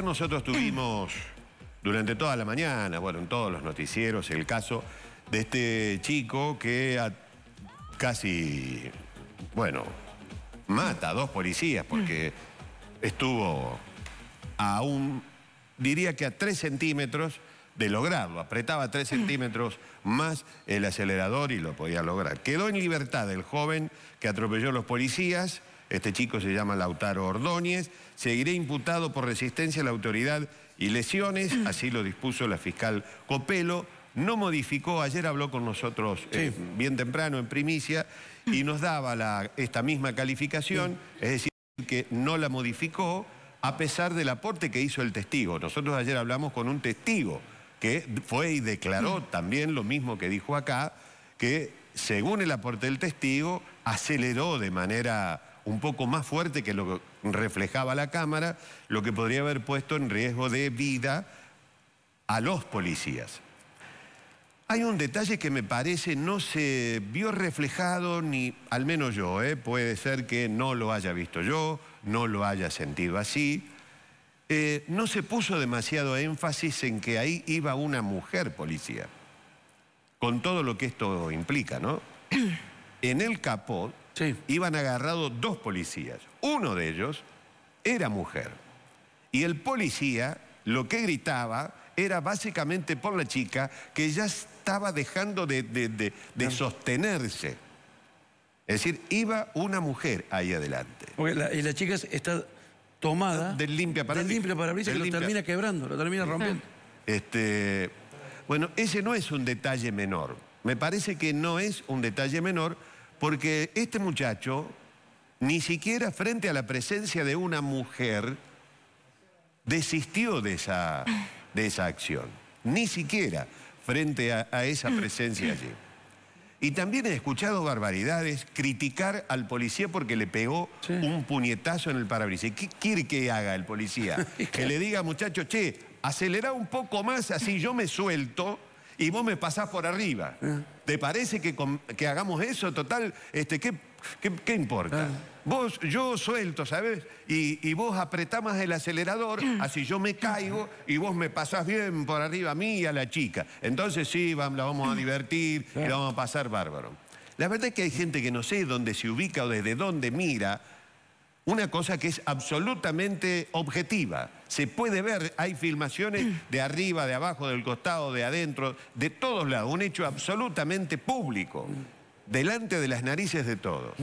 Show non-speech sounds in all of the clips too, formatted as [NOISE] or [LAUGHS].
nosotros tuvimos durante toda la mañana, bueno, en todos los noticieros, el caso de este chico que casi, bueno, mata a dos policías porque estuvo a un, diría que a tres centímetros de lograrlo, apretaba tres centímetros más el acelerador y lo podía lograr. Quedó en libertad el joven que atropelló a los policías este chico se llama Lautaro Ordóñez. seguiré imputado por resistencia a la autoridad y lesiones, mm. así lo dispuso la fiscal Copelo. No modificó, ayer habló con nosotros eh, bien temprano en primicia y nos daba esta misma calificación, es decir, que no la modificó a pesar del aporte que hizo el testigo. Nosotros ayer hablamos con un testigo que fue y declaró mm. también lo mismo que dijo acá, que según el aporte del testigo, aceleró de manera un poco más fuerte que lo que reflejaba la cámara, lo que podría haber puesto en riesgo de vida a los policías. Hay un detalle que me parece no se vio reflejado, ni al menos yo, ¿eh? puede ser que no lo haya visto yo, no lo haya sentido así. Eh, no se puso demasiado énfasis en que ahí iba una mujer policía, con todo lo que esto implica, ¿no? [CLEARS THROAT] En el capó Iban agarrados dos policías. Uno de ellos era mujer. Y el policía lo que gritaba era básicamente por la chica que ya estaba dejando de, sostenerse. Es decir, iba una mujer ahí adelante. y la chica está tomada... Del limpia para El limpia parabrisas que lo termina quebrando, lo termina rompiendo. Este, bueno, ese no es un detalle menor. Me parece que no es un detalle menor porque este muchacho, ni siquiera frente a la presencia de una mujer, desistió de esa, de esa acción. Ni siquiera frente a, esa presencia allí. Y también he escuchado barbaridades, criticar al policía porque le pegó un puñetazo en el parabrisas. ¿Qué quiere que haga el policía? [LAUGHS] que le diga, muchacho, che, acelera un poco más, así yo me suelto y vos me pasás por arriba. Ah. ¿Te parece que, hagamos eso? Total, este, ¿qué, importa? Ah. Vos, yo suelto, ¿sabes? Y, y, vos apretás más el acelerador, ah. así yo me caigo y vos me pasás bien por arriba a mí y a la chica. Entonces sí, la vamos a divertir y la vamos a pasar bárbaro. La verdad es que hay gente que no sé dónde se ubica o desde dónde mira una cosa que es absolutamente objetiva. Se puede ver, hay filmaciones de arriba, de abajo, del costado, de adentro, de todos lados. Un hecho absolutamente público, delante de las narices de todos.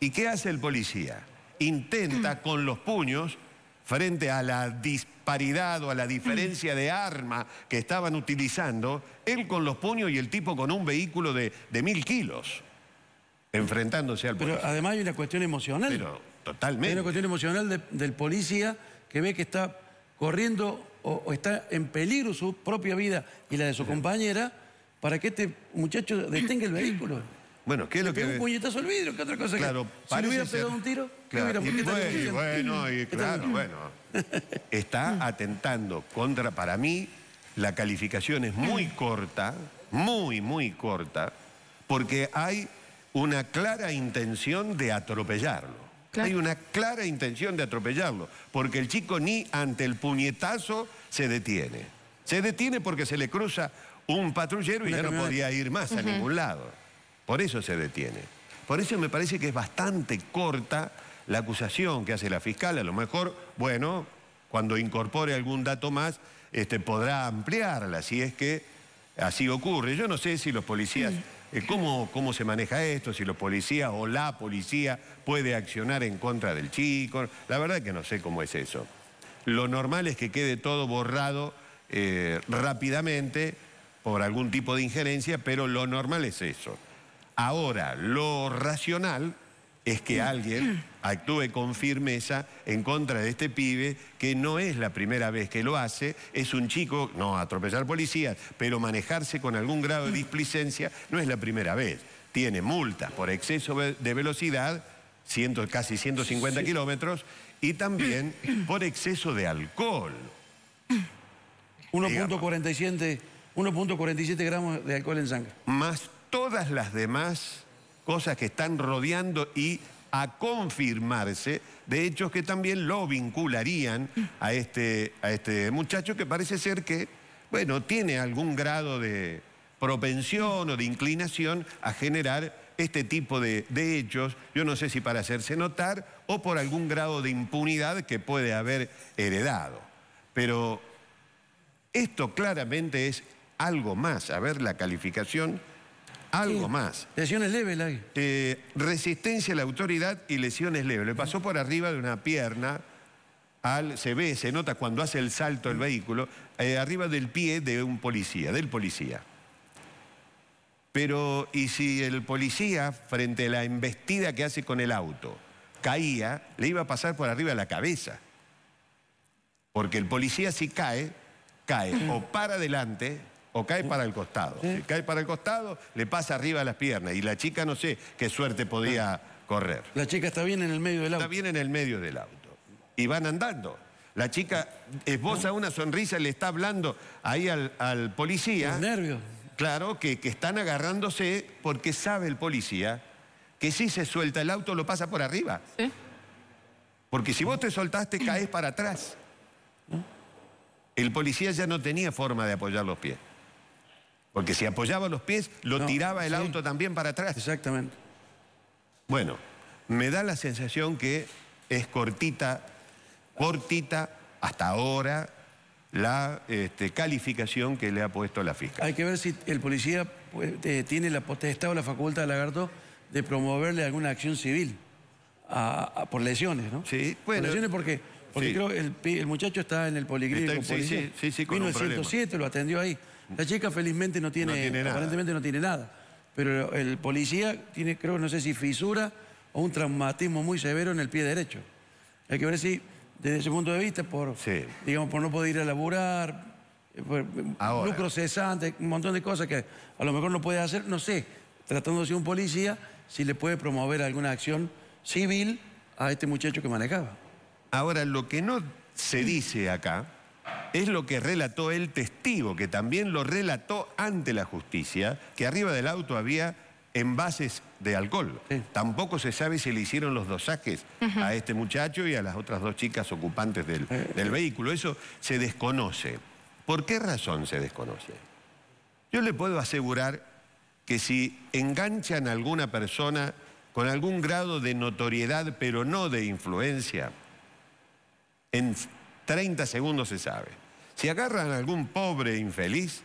¿Y qué hace el policía? Intenta [CLEARS THROAT] con los puños, frente a la disparidad o a la diferencia de arma que estaban utilizando, él con los puños y el tipo con un vehículo de, mil kilos, enfrentándose al policía. Pero además hay una cuestión emocional. Pero totalmente. Hay una cuestión emocional del policía que ve que está corriendo o, está en peligro su propia vida y la de su compañera, para que este muchacho detenga el vehículo. Bueno, ¿qué es lo que.? un puñetazo al vidrio, ¿qué otra cosa? Claro, que... Si hubiera pegado un tiro, ¿qué hubiera y, Bueno, y mm, claro, bueno. Está [LAUGHS] atentando contra, para mí, la calificación es muy mm. corta, muy, muy corta, porque hay una clara intención de atropellarlo. Hay una clara intención de atropellarlo, porque el chico ni ante el puñetazo se detiene. Se detiene porque se le cruza un patrullero y ya no podía ir más a ningún lado. Por eso se detiene. Por eso me parece que es bastante corta la acusación que hace la fiscal. A lo mejor, bueno, cuando incorpore algún dato más, este, podrá ampliarla, si es que así ocurre. Yo no sé si los policías... Eh, cómo, cómo se maneja esto, si los policías o la policía puede accionar en contra del chico. La verdad que no sé cómo es eso. Lo normal es que quede todo borrado eh, rápidamente por algún tipo de injerencia, pero lo normal es eso. Ahora, lo racional es que alguien actúe con firmeza en contra de este pibe, que no es la primera vez que lo hace, es un chico, no atropellar policías, pero manejarse con algún grado de displicencia no es la primera vez. Tiene multas por exceso de velocidad, casi 150 kilómetros, y también por exceso de alcohol. 1.47 gramos de alcohol en sangre. Más todas las demás cosas que están rodeando y a confirmarse de hechos que también lo vincularían a este, a este muchacho que parece ser que, bueno, tiene algún grado de propensión o de inclinación a generar este tipo de hechos, yo no sé si para hacerse notar o por algún grado de impunidad que puede haber heredado. Pero esto claramente es algo más. A ver la calificación algo más. Lesiones leves, eh, Resistencia a la autoridad y lesiones leves. Le pasó por arriba de una pierna al, se ve, se nota cuando hace el salto el vehículo, eh, arriba del pie de un policía, del policía. Pero, ¿y si el policía, frente a la embestida que hace con el auto, caía, le iba a pasar por arriba de la cabeza? Porque el policía si cae, cae o para adelante cae para el costado. Si cae para el costado, le pasa arriba las piernas. Y la chica no sé qué suerte podía ah. correr. La chica está bien en el medio del auto. Está bien en el medio del auto. Y van andando. La chica esboza una sonrisa, le está hablando ahí al, policía. nervios. Claro, que, que están agarrándose porque sabe el policía que si se suelta el auto lo pasa por arriba. Porque si vos te soltaste caes para atrás. ¿Eh? El policía ya no tenía forma de apoyar los pies. Porque si apoyaba los pies, lo tiraba el auto también para atrás. Exactamente. Bueno, me da la sensación que es cortita, cortita hasta ahora la este, calificación que le ha puesto la fiscal. Hay que ver si el policía pues, eh, tiene la potestad o la facultad de Lagarto de promoverle alguna acción civil por lesiones, ¿no? Sí, bueno. lesiones porque, porque creo el, el muchacho está en el policlínico. Sí, sí, sí, Vino lo atendió ahí. La chica felizmente no tiene, aparentemente no tiene nada. Pero el policía tiene, creo, no sé si fisura o un traumatismo muy severo en el pie derecho. Hay que ver si, desde ese punto de vista, por, digamos, por no poder ir a laburar, eh, lucro cesante, un montón de cosas que a lo mejor no puede hacer, no sé, tratándose de un policía, si le puede promover alguna acción civil a este muchacho que manejaba. Ahora, lo que no se dice acá es lo que relató el testigo, que también lo relató ante la justicia, que arriba del auto había envases de alcohol. Tampoco se sabe si le hicieron los dosajes a este muchacho y a las otras dos chicas ocupantes del, eh. del vehículo. Eso se desconoce. ¿Por qué razón se desconoce? Yo le puedo asegurar que si enganchan a alguna persona con algún grado de notoriedad, pero no de influencia, en 30 segundos se sabe. Si agarran a algún pobre infeliz,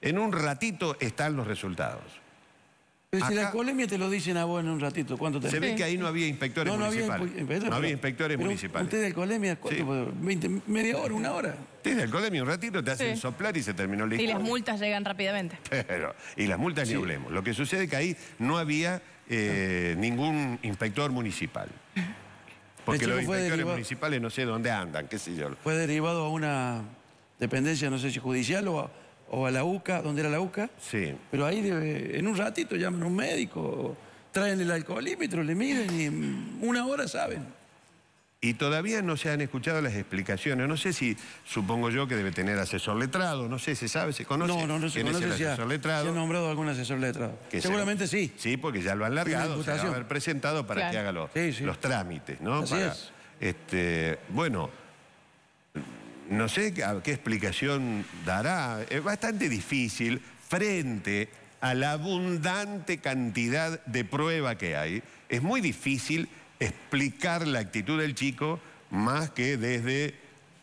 en un ratito están los resultados. Pero si la colemia te lo dicen a vos en un ratito, ¿cuánto te Se ve que ahí no había inspectores no municipales. no había inspectores municipales. ¿Usted de colemia, cuánto? 20, ¿Media hora, una hora? Usted de colemia un ratito, te hacen soplar y se terminó el Y las multas llegan rápidamente. [LAUGHS] Pero, y las multas ni hablemos. Lo que sucede es que ahí no había eh, ningún inspector municipal. [LAUGHS] Porque este los inspectores municipales no sé dónde andan, qué sé yo. Fue derivado a una dependencia, no sé si judicial o a, la UCA, donde era la UCA. Sí. Pero ahí en un ratito llaman a un médico, traen el alcoholímetro, le miden y una hora saben. Y todavía no se han escuchado las explicaciones. No sé si, supongo yo que debe tener asesor letrado, no sé, ¿se sabe? ¿Se conoce? No, no, no se conoce si, ha, nombrado algún asesor letrado. Seguramente sí. Sí, porque ya lo han largado, se va a presentado para que haga los, trámites, ¿no? Este, bueno, no sé qué explicación dará. Es bastante difícil frente a la abundante cantidad de prueba que hay. Es muy difícil explicar la actitud del chico más que desde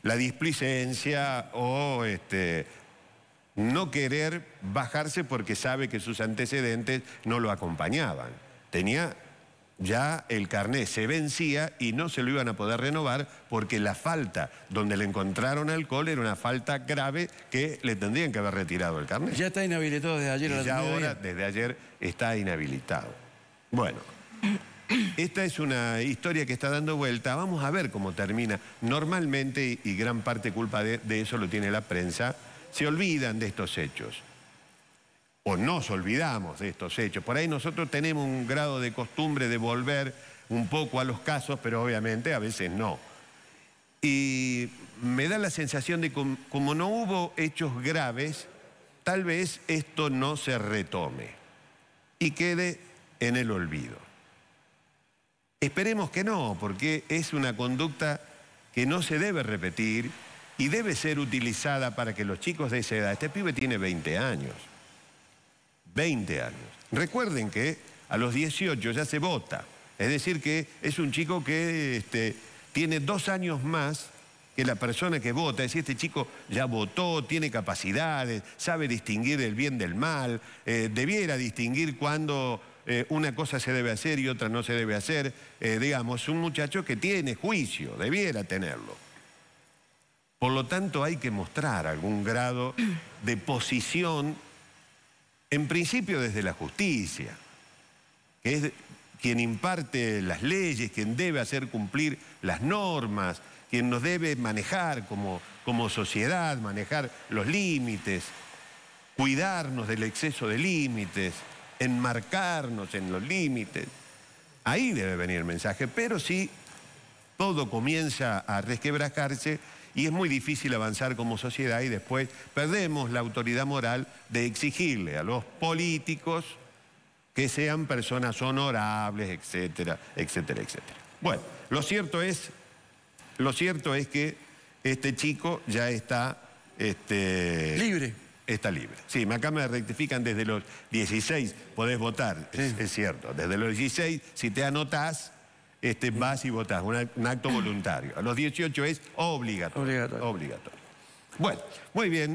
la displicencia o este, no querer bajarse porque sabe que sus antecedentes no lo acompañaban. Tenía ya el carné, se vencía y no se lo iban a poder renovar porque la falta donde le encontraron alcohol era una falta grave que le tendrían que haber retirado el carné. Ya está inhabilitado desde ayer. ya ahora, desde ayer, está inhabilitado. Bueno. Esta es una historia que está dando vuelta. Vamos a ver cómo termina. Normalmente, y gran parte culpa de, eso lo tiene la prensa, se olvidan de estos hechos. O nos olvidamos de estos hechos. Por ahí nosotros tenemos un grado de costumbre de volver un poco a los casos, pero obviamente a veces no. Y me da la sensación de que como no hubo hechos graves, tal vez esto no se retome y quede en el olvido. Esperemos que no, porque es una conducta que no se debe repetir y debe ser utilizada para que los chicos de esa edad, este pibe tiene 20 años, 20 años. Recuerden que a los 18 ya se vota, es decir que es un chico que este, tiene dos años más que la persona que vota, es decir, este chico ya votó, tiene capacidades, sabe distinguir el bien del mal, eh, debiera distinguir cuando eh, una cosa se debe hacer y otra no se debe hacer. ...digamos, eh, digamos, un muchacho que tiene juicio, debiera tenerlo. Por lo tanto, hay que mostrar algún grado de posición, en principio desde la justicia, que es quien imparte las leyes, quien debe hacer cumplir las normas, quien nos debe manejar como, como sociedad, manejar los límites, cuidarnos del exceso de límites enmarcarnos en los límites. Ahí debe venir el mensaje, pero sí todo comienza a resquebrajarse y es muy difícil avanzar como sociedad y después perdemos la autoridad moral de exigirle a los políticos que sean personas honorables, etcétera, etcétera, etcétera. Bueno, lo cierto es, lo cierto es que este chico ya está este, libre está libre. Sí, acá me rectifican desde los 16 podés votar, es, cierto. Desde los 16, si te anotás, este, vas y votás, un, acto voluntario. A los 18 es Obligatorio. obligatorio. Bueno, muy bien.